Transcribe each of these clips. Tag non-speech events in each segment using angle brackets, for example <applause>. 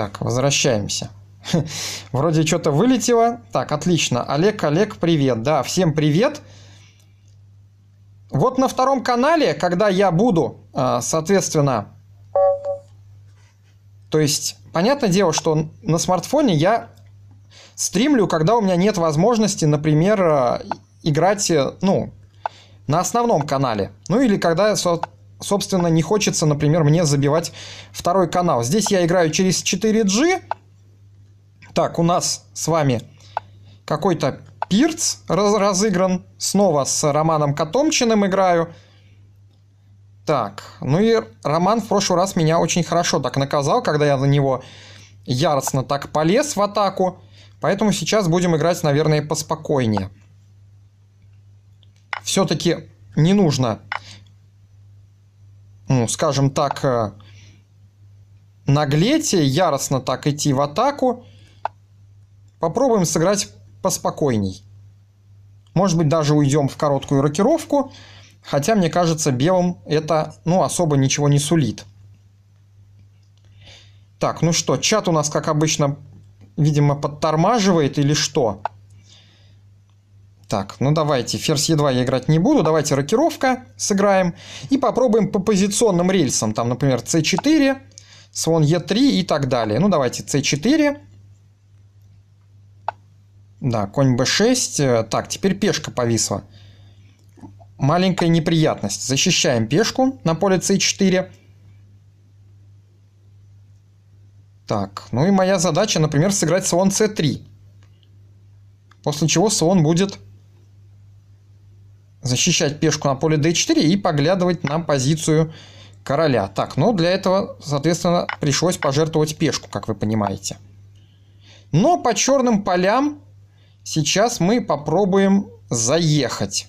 Так, возвращаемся. <laughs> Вроде что-то вылетело. Так, отлично. Олег, Олег, привет. Да, всем привет. Вот на втором канале, когда я буду, а, соответственно, то есть, понятное дело, что на смартфоне я стримлю, когда у меня нет возможности, например, а, играть, э, ну, на основном канале. Ну или когда, собственно, не хочется, например, мне забивать второй канал. Здесь я играю через 4G. Так, у нас с вами какой-то Пирц раз разыгран. Снова с Романом Котомчиным играю. Так, ну и Роман в прошлый раз меня очень хорошо так наказал, когда я на него яростно так полез в атаку. Поэтому сейчас будем играть, наверное, поспокойнее. Все-таки не нужно ну, скажем так, э, наглеть, яростно так идти в атаку. Попробуем сыграть поспокойней. Может быть, даже уйдем в короткую рокировку, хотя, мне кажется, белым это ну, особо ничего не сулит. Так, ну что, чат у нас, как обычно, видимо, подтормаживает или что? Так, ну давайте, ферзь е2 я играть не буду, давайте рокировка сыграем. И попробуем по позиционным рельсам, там, например, c4, слон e3 и так далее. Ну давайте c4. Да, конь b6. Так, теперь пешка повисла. Маленькая неприятность. Защищаем пешку на поле c4. Так, ну и моя задача, например, сыграть слон c3. После чего слон будет защищать пешку на поле d4 и поглядывать на позицию короля. Так, но ну, для этого, соответственно, пришлось пожертвовать пешку, как вы понимаете. Но по черным полям сейчас мы попробуем заехать.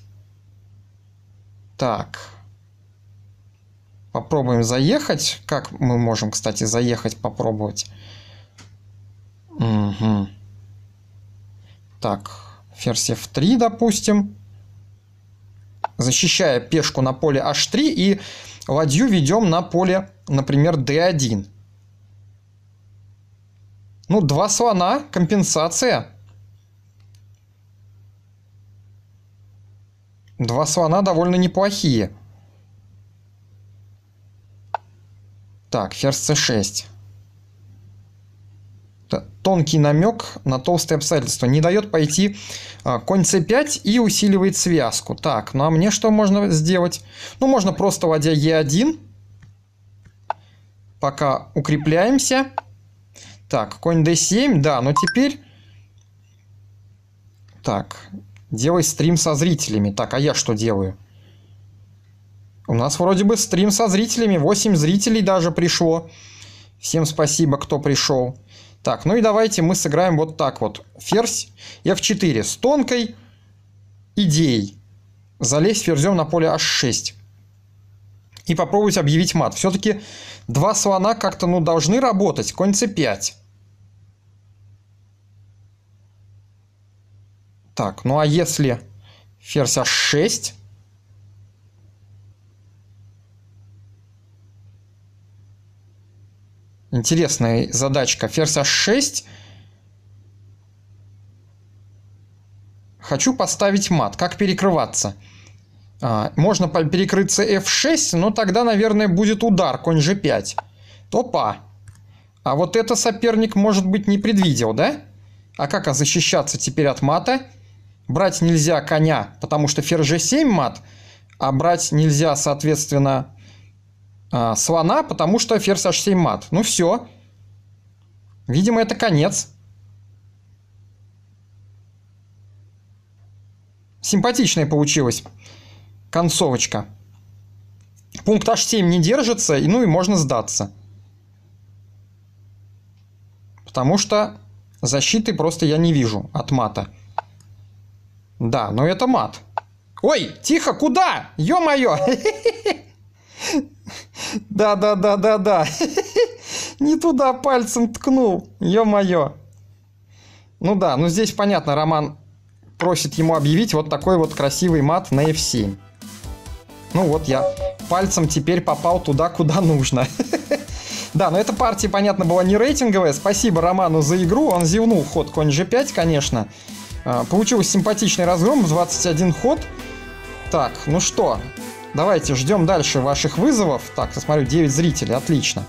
Так. Попробуем заехать. Как мы можем, кстати, заехать попробовать? Угу. Так, ферзь f3, допустим защищая пешку на поле h3 и ладью ведем на поле, например, d1. Ну, два слона, компенсация. Два слона довольно неплохие. Так, ферзь c6 тонкий намек на толстые обстоятельства. Не дает пойти а, конь c5 и усиливает связку. Так, ну а мне что можно сделать? Ну, можно просто ладья e1. Пока укрепляемся. Так, конь d7, да, но теперь... Так, делай стрим со зрителями. Так, а я что делаю? У нас вроде бы стрим со зрителями, 8 зрителей даже пришло. Всем спасибо, кто пришел. Так, ну и давайте мы сыграем вот так вот. Ферзь f4 с тонкой идеей. Залезть ферзем на поле h6. И попробовать объявить мат. Все-таки два слона как-то ну, должны работать. Конь c5. Так, ну а если ферзь h6, Интересная задачка. Ферзь h6. Хочу поставить мат. Как перекрываться? А, можно перекрыться f6, но тогда, наверное, будет удар, конь g5. Топа. А вот это соперник, может быть, не предвидел, да? А как а защищаться теперь от мата? Брать нельзя коня, потому что ферзь g7 мат, а брать нельзя, соответственно, а, слона, потому что ферзь h7 мат. Ну все. Видимо, это конец. Симпатичная получилась концовочка. Пункт h7 не держится, и ну и можно сдаться. Потому что защиты просто я не вижу от мата. Да, но это мат. Ой, тихо, куда? Ё-моё! <laughs> Да-да-да-да-да. Не туда пальцем ткнул. Ё-моё. Ну да, ну здесь понятно, Роман просит ему объявить вот такой вот красивый мат на F7. Ну вот я пальцем теперь попал туда, куда нужно. <laughs> Да, но эта партия, понятно, была не рейтинговая. Спасибо Роману за игру. Он зевнул ход конь g5, конечно. А, получился симпатичный разгром, 21 ход. Так, ну что, Давайте ждем дальше ваших вызовов. Так, я смотрю, 9 зрителей, отлично.